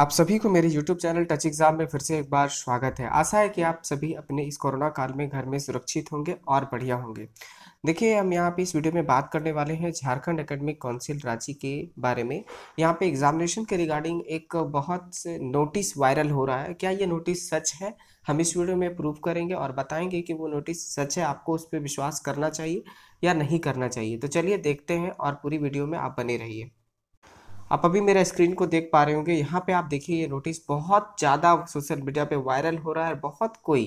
आप सभी को मेरे YouTube चैनल टच एग्जाम में फिर से एक बार स्वागत है आशा है कि आप सभी अपने इस कोरोना काल में घर में सुरक्षित होंगे और बढ़िया होंगे देखिए हम यहाँ पे इस वीडियो में बात करने वाले हैं झारखंड एकेडमिक काउंसिल रांची के बारे में यहाँ पे एग्जामिनेशन के रिगार्डिंग एक बहुत से नोटिस वायरल हो रहा है क्या ये नोटिस सच है हम इस वीडियो में प्रूव करेंगे और बताएंगे कि वो नोटिस सच है आपको उस पर विश्वास करना चाहिए या नहीं करना चाहिए तो चलिए देखते हैं और पूरी वीडियो में आप बने रहिए आप अभी मेरा स्क्रीन को देख पा रहे होंगे यहाँ पे आप देखिए ये नोटिस बहुत ज़्यादा सोशल मीडिया पे वायरल हो रहा है बहुत कोई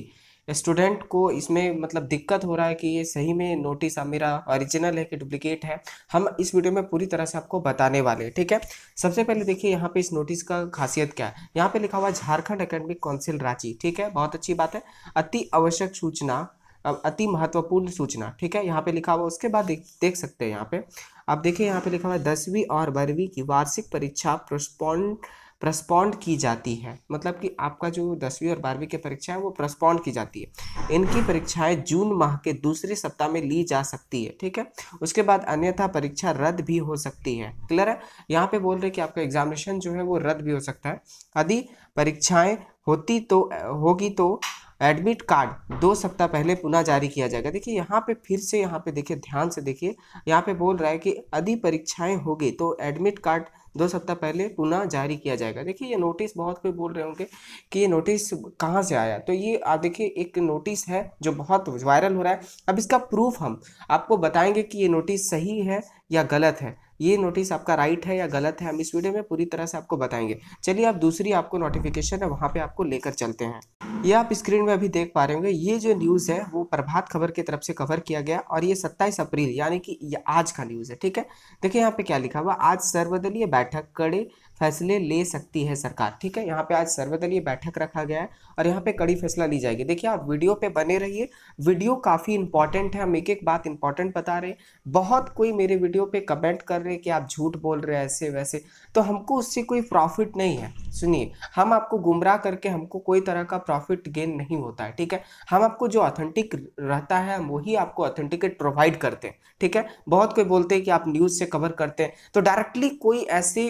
स्टूडेंट को इसमें मतलब दिक्कत हो रहा है कि ये सही में नोटिस मेरा ओरिजिनल है कि डुप्लीकेट है हम इस वीडियो में पूरी तरह से आपको बताने वाले हैं ठीक है सबसे पहले देखिए यहाँ पे इस नोटिस का खासियत क्या है यहाँ पे लिखा हुआ झारखंड अकेडमिक काउंसिल रांची ठीक है बहुत अच्छी बात है अति आवश्यक सूचना अब अति महत्वपूर्ण सूचना ठीक है यहाँ पे लिखा हुआ उसके बाद देख, देख सकते हैं यहाँ पे आप देखिए यहाँ पे लिखा हुआ है दसवीं और बारहवीं की वार्षिक परीक्षा प्रस्पॉन्ड प्रस्पॉन्ड की जाती है मतलब कि आपका जो दसवीं और बारहवीं की परीक्षा है वो प्रस्पॉन्ड की जाती है इनकी परीक्षाएं जून माह के दूसरे सप्ताह में ली जा सकती है ठीक है उसके बाद अन्यथा परीक्षा रद्द भी हो सकती है क्लियर है यहाँ पे बोल रहे कि आपका एग्जामिनेशन जो है वो रद्द भी हो सकता है यदि परीक्षाएं होती तो होगी तो एडमिट कार्ड दो सप्ताह पहले पुनः जारी किया जाएगा देखिए यहाँ पे फिर से यहाँ पे देखिए ध्यान से देखिए यहाँ पे बोल रहा है कि यदि परीक्षाएं होगी तो एडमिट कार्ड दो सप्ताह पहले पुनः जारी किया जाएगा देखिए ये नोटिस बहुत कोई बोल रहे होंगे कि ये नोटिस कहाँ से आया तो ये आप देखिए एक नोटिस है जो बहुत वायरल हो रहा है अब इसका प्रूफ हम आपको बताएंगे कि ये नोटिस सही है या गलत है ये नोटिस आपका राइट है या गलत है हम इस वीडियो में पूरी तरह से आपको बताएंगे चलिए आप दूसरी आपको नोटिफिकेशन है वहाँ पे आपको लेकर चलते हैं ये आप स्क्रीन में अभी देख पा रहे होंगे ये जो न्यूज़ है वो प्रभात खबर की तरफ से कवर किया गया और ये सत्ताईस अप्रैल यानी कि आज का न्यूज़ है ठीक है देखिए यहाँ पे क्या लिखा हुआ आज सर्वदलीय बैठक कड़े फैसले ले सकती है सरकार ठीक है यहाँ पे आज सर्वदलीय बैठक रखा गया है और यहाँ पे कड़ी फैसला ली जाएगी देखिए आप वीडियो पे बने रहिए वीडियो काफ़ी इंपॉर्टेंट है हम एक एक बात इंपॉर्टेंट बता रहे हैं बहुत कोई मेरे वीडियो पे कमेंट कर रहे हैं कि आप झूठ बोल रहे हैं ऐसे वैसे तो हमको उससे कोई प्रॉफिट नहीं है सुनिए हम आपको गुमराह करके हमको कोई तरह का प्रॉफिट गेन नहीं होता है ठीक है हम आपको जो ऑथेंटिक रहता है हम वही आपको ऑथेंटिकेट प्रोवाइड करते हैं ठीक है बहुत कोई बोलते हैं कि आप न्यूज़ से कवर करते हैं तो डायरेक्टली कोई ऐसी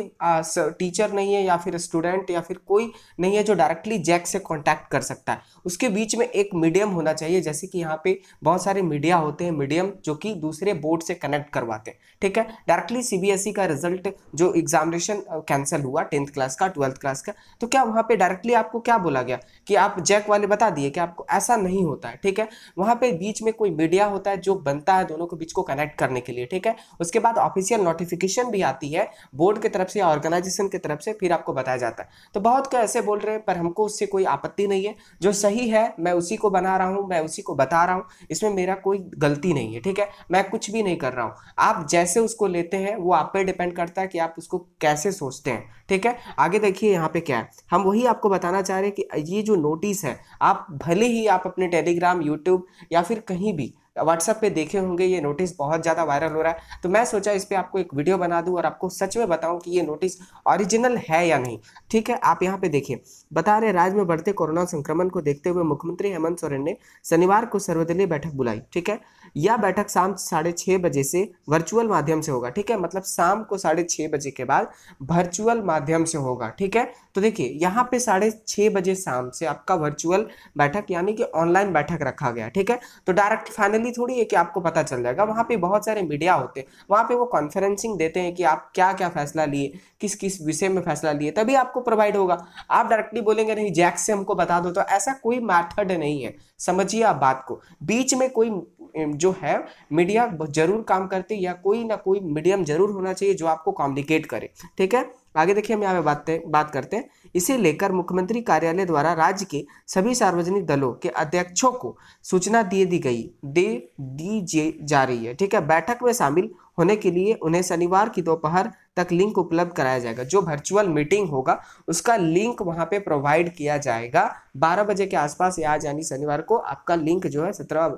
टीचर नहीं है या फिर स्टूडेंट या फिर कोई नहीं है जो डायरेक्टली जैक से कॉन्टैक्ट कर सकता है उसके बीच में एक मीडियम होना चाहिए जैसे कि यहाँ पे बहुत सारे मीडिया होते हैं मीडियम जो कि दूसरे बोर्ड से कनेक्ट करवाते हैं ठीक है डायरेक्टली सीबीएसई e का रिजल्ट जो एग्जामिनेशन कैंसिल हुआ टेंथ क्लास का ट्वेल्थ क्लास का तो क्या वहाँ पे डायरेक्टली आपको क्या बोला गया कि आप जैक वाले बता दिए कि आपको ऐसा नहीं होता है ठीक है वहाँ पे बीच में कोई मीडिया होता है जो बनता है दोनों के बीच को कनेक्ट करने के लिए ठीक है उसके बाद ऑफिशियल नोटिफिकेशन भी आती है बोर्ड की तरफ से ऑर्गेनाइजेशन कमीशन की तरफ से फिर आपको बताया जाता है तो बहुत को ऐसे बोल रहे हैं पर हमको उससे कोई आपत्ति नहीं है जो सही है मैं उसी को बना रहा हूँ मैं उसी को बता रहा हूँ इसमें मेरा कोई गलती नहीं है ठीक है मैं कुछ भी नहीं कर रहा हूँ आप जैसे उसको लेते हैं वो आप पर डिपेंड करता है कि आप उसको कैसे सोचते हैं ठीक है आगे देखिए यहाँ पे क्या है हम वही आपको बताना चाह रहे हैं कि ये जो नोटिस है आप भले ही आप अपने टेलीग्राम यूट्यूब या फिर कहीं भी व्हाट्सअप पे देखे होंगे ये नोटिस बहुत ज़्यादा वायरल हो रहा है तो मैं सोचा इस पर आपको एक वीडियो बना दूँ और आपको सच में बताऊँ कि ये नोटिस ऑरिजिनल है या नहीं ठीक है आप यहाँ पे देखिए बता रहे राज्य में बढ़ते कोरोना संक्रमण को देखते हुए मुख्यमंत्री हेमंत सोरेन ने शनिवार को सर्वदलीय बैठक बुलाई ठीक है यह बैठक शाम साढ़े बजे से वर्चुअल माध्यम से होगा ठीक है मतलब शाम को साढ़े बजे के बाद वर्चुअल माध्यम से होगा ठीक है तो देखिए यहाँ पे साढ़े छः बजे शाम से आपका वर्चुअल बैठक यानी कि ऑनलाइन बैठक रखा गया ठीक है तो डायरेक्ट फाइनली थोड़ी है कि आपको पता चल जाएगा वहाँ पे बहुत सारे मीडिया होते हैं वहाँ पे वो कॉन्फ्रेंसिंग देते हैं कि आप क्या क्या फैसला लिए किस किस विषय में फैसला लिए तभी आपको प्रोवाइड होगा आप डायरेक्टली बोलेंगे नहीं जैक से हमको बता दो तो ऐसा कोई मैथड नहीं है समझिए आप बात को बीच में कोई जो है मीडिया जरूर काम करते या कोई ना कोई मीडियम जरूर होना चाहिए जो आपको कॉम्युनिकेट करे ठीक है आगे देखिए हम यहाँ पे बात बात करते हैं इसे लेकर मुख्यमंत्री कार्यालय द्वारा राज्य के सभी सार्वजनिक दलों के अध्यक्षों को सूचना दे दी गई दे दी जा रही है ठीक है बैठक में शामिल होने के लिए उन्हें शनिवार की दोपहर तक लिंक उपलब्ध कराया जाएगा जो वर्चुअल मीटिंग होगा उसका लिंक वहां पे प्रोवाइड किया जाएगा 12 बजे के आसपास या आज यानी शनिवार को आपका लिंक जो है 17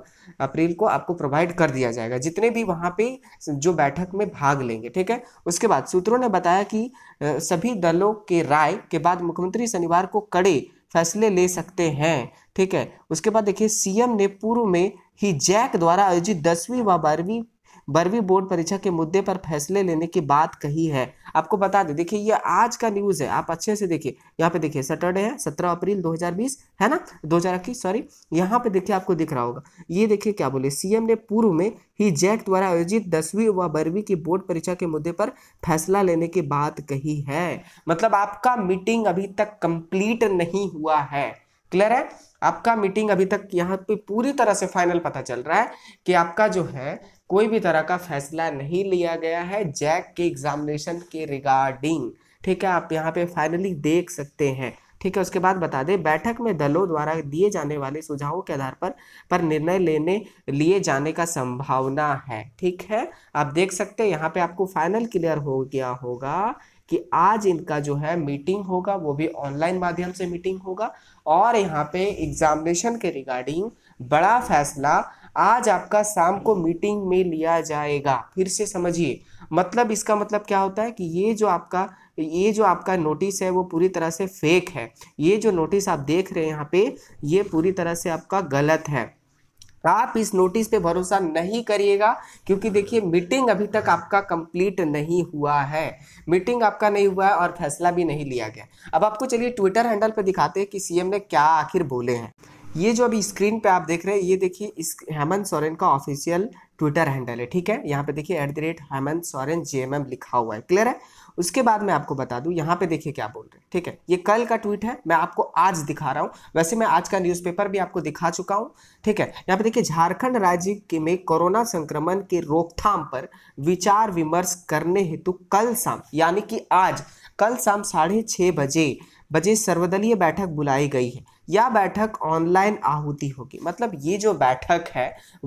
अप्रैल को आपको प्रोवाइड कर दिया जाएगा जितने भी वहां पे जो बैठक में भाग लेंगे ठीक है उसके बाद सूत्रों ने बताया कि सभी दलों के राय के बाद मुख्यमंत्री शनिवार को कड़े फैसले ले सकते हैं ठीक है उसके बाद देखिए सीएम ने पूर्व में ही जैक द्वारा आयोजित दसवीं व बारहवीं बारहवीं बोर्ड परीक्षा के मुद्दे पर फैसले लेने की बात कही है आपको बता दें देखिए ये आज का न्यूज़ है आप अच्छे से देखिए यहाँ पे देखिए सैटरडे है सत्रह अप्रैल 2020 है ना दो सॉरी यहाँ पे देखिए आपको दिख रहा होगा ये देखिए क्या बोले सीएम ने पूर्व में ही जैक द्वारा आयोजित दसवीं व बारहवीं की बोर्ड परीक्षा के मुद्दे पर फैसला लेने की बात कही है मतलब आपका मीटिंग अभी तक कंप्लीट नहीं हुआ है क्लियर है आपका मीटिंग अभी तक यहाँ पे पूरी तरह से फाइनल पता चल रहा है कि आपका जो है कोई भी तरह का फैसला नहीं लिया गया है जैक के एग्जामिनेशन के रिगार्डिंग ठीक है आप यहाँ पे फाइनली देख सकते हैं ठीक है उसके बाद बता दें बैठक में दलों द्वारा दिए जाने वाले सुझावों के आधार पर पर निर्णय लेने लिए जाने का संभावना है ठीक है आप देख सकते हैं यहाँ पे आपको फाइनल क्लियर हो गया होगा कि आज इनका जो है मीटिंग होगा वो भी ऑनलाइन माध्यम से मीटिंग होगा और यहाँ पे एग्जामिनेशन के रिगार्डिंग बड़ा फैसला आज आपका शाम को मीटिंग में लिया जाएगा फिर से समझिए मतलब इसका मतलब क्या होता है कि ये जो आपका ये जो आपका नोटिस है वो पूरी तरह से फेक है ये जो नोटिस आप देख रहे हैं यहाँ पे ये पूरी तरह से आपका गलत है आप इस नोटिस पे भरोसा नहीं करिएगा क्योंकि देखिए मीटिंग अभी तक आपका कंप्लीट नहीं हुआ है मीटिंग आपका नहीं हुआ है और फैसला भी नहीं लिया गया अब आपको चलिए ट्विटर हैंडल पे दिखाते हैं कि सीएम ने क्या आखिर बोले हैं ये जो अभी स्क्रीन पे आप देख रहे हैं ये देखिए इस हेमंत सोरेन का ऑफिशियल ट्विटर हैंडल है ठीक है यहाँ पे देखिए at the rate Hemant Soren J लिखा हुआ है क्लियर है उसके बाद मैं आपको बता दूं यहाँ पे देखिए क्या बोल रहे हैं ठीक है ये कल का ट्वीट है मैं आपको आज दिखा रहा हूँ वैसे मैं आज का न्यूज़पेपर भी आपको दिखा चुका हूँ ठीक है यहाँ पे देखिए झारखंड राज्य के में कोरोना संक्रमण के रोकथाम पर विचार विमर्श करने हेतु कल शाम यानी कि आज कल शाम साढ़े छः बजे बजे सर्वदलीय बैठक बुलाई गई है यह बैठक ऑनलाइन आहुति होगी मतलब ये जो बैठक है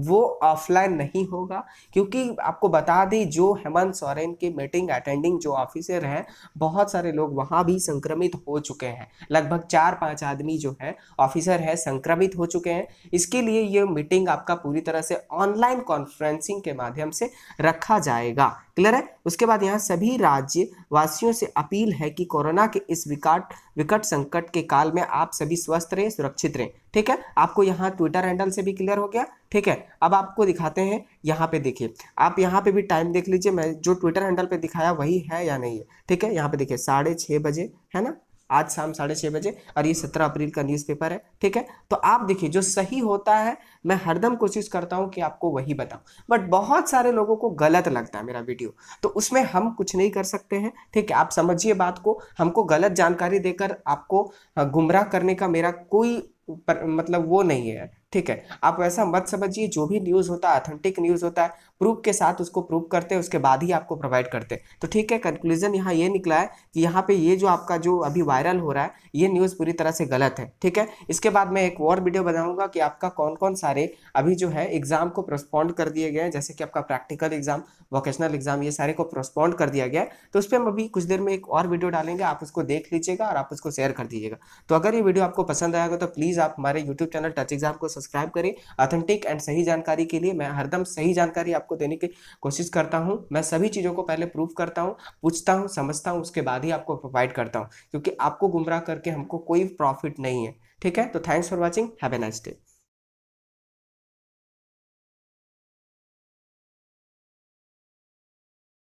वो ऑफलाइन नहीं होगा क्योंकि आपको बता दें जो हेमंत सोरेन की मीटिंग अटेंडिंग जो ऑफिसर हैं बहुत सारे लोग वहाँ भी संक्रमित हो चुके हैं लगभग चार पाँच आदमी जो है ऑफिसर है संक्रमित हो चुके हैं इसके लिए ये मीटिंग आपका पूरी तरह से ऑनलाइन कॉन्फ्रेंसिंग के माध्यम से रखा जाएगा क्लियर है उसके बाद यहाँ सभी राज्य वासियों से अपील है कि कोरोना के इस विकट विकट संकट के काल में आप सभी स्वस्थ रहें सुरक्षित रहें ठीक है आपको यहाँ ट्विटर हैंडल से भी क्लियर हो गया ठीक है अब आपको दिखाते हैं यहाँ पे देखिए आप यहाँ पे भी टाइम देख लीजिए मैं जो ट्विटर हैंडल पे दिखाया वही है या नहीं है ठीक है यहाँ पे देखिए साढ़े छः बजे है ना आज शाम साढ़े छः बजे और ये सत्रह अप्रैल का न्यूज़पेपर है ठीक है तो आप देखिए जो सही होता है मैं हरदम कोशिश करता हूँ कि आपको वही बताऊँ बट बहुत सारे लोगों को गलत लगता है मेरा वीडियो तो उसमें हम कुछ नहीं कर सकते हैं ठीक है आप समझिए बात को हमको गलत जानकारी देकर आपको गुमराह करने का मेरा कोई पर, मतलब वो नहीं है ठीक है आप वैसा मत समझिए जो भी न्यूज़ होता है ऑथेंटिक न्यूज़ होता है प्रूफ के साथ उसको प्रूफ करते हैं उसके बाद ही आपको प्रोवाइड करते हैं तो ठीक है कंक्लूजन यहाँ ये निकला है कि यहाँ पे ये जो आपका जो अभी वायरल हो रहा है ये न्यूज़ पूरी तरह से गलत है ठीक है इसके बाद मैं एक और वीडियो बनाऊंगा कि आपका कौन कौन सारे अभी जो है एग्ज़ाम को प्रोस्पॉन्ड कर दिए गए हैं जैसे कि आपका प्रैक्टिकल एग्ज़ाम वोकेशनल एग्ज़ाम ये सारे को प्रोस्पॉन्ड कर दिया गया है तो उस पर हम अभी कुछ देर में एक और वीडियो डालेंगे आप उसको देख लीजिएगा और आप उसको शेयर कर दीजिएगा तो अगर ये वीडियो आपको पसंद आएगा तो प्लीज़ आप हमारे यूट्यूब चैनल टच एग्ज़ाम को सब्सक्राइब करें ऑथेंटिक एंड सही जानकारी के लिए मैं हरदम सही जानकारी आपको देने की कोशिश करता हूँ मैं सभी चीज़ों को पहले प्रूव करता हूँ पूछता हूँ समझता हूँ उसके बाद ही आपको प्रोवाइड करता हूँ क्योंकि आपको गुमराह करके हमको कोई प्रॉफिट नहीं है ठीक है तो thanks for watching have a nice day